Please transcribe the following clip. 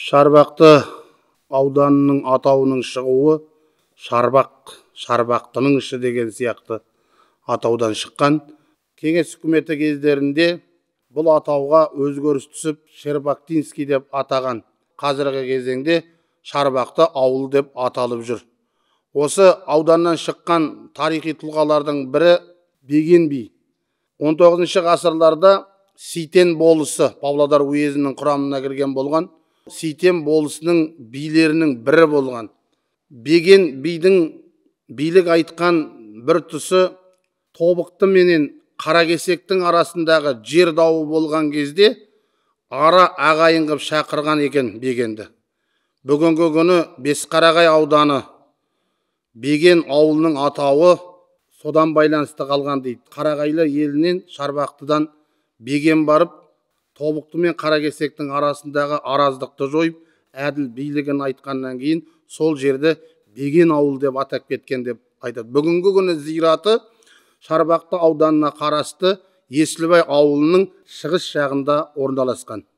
шарбақты ауданының атауының шығуы шарбақ шарбақтының іші деген сияқты атаудан шыққан кеңес үкіметі кездерінде бұл атауға өзгеріс түсіп шербактинский деп атаған қазіргі кезеңде шарбақты ауыл деп аталып жүр осы ауданнан шыққан тарихи тұлғалардың бірі беген би 19 ғасырларда сейтен болысы павлодар уезінің құрамына кірген болған сейтен болысының билерінің бірі болған беген бидің билік айтқан бір тұсы тобықты менен қаракесектің арасындағы жер дауы болған кезде ара ағайын қып шақырған екен бегенді бүгінгі күні бесқарағай ауданы беген ауылының атауы содан байланысты қалған дейді қарағайлы елінен шарбақтыдан беген барып тобықты мен қаракесектің арасындағы араздықты жойып әділ билігін айтқаннан кейін сол жерді беген ауыл деп атап кеткен деп айтады бүгінгі күні зираты шарбақты ауданына қарасты есілбай ауылының шығыс жағында орналасқан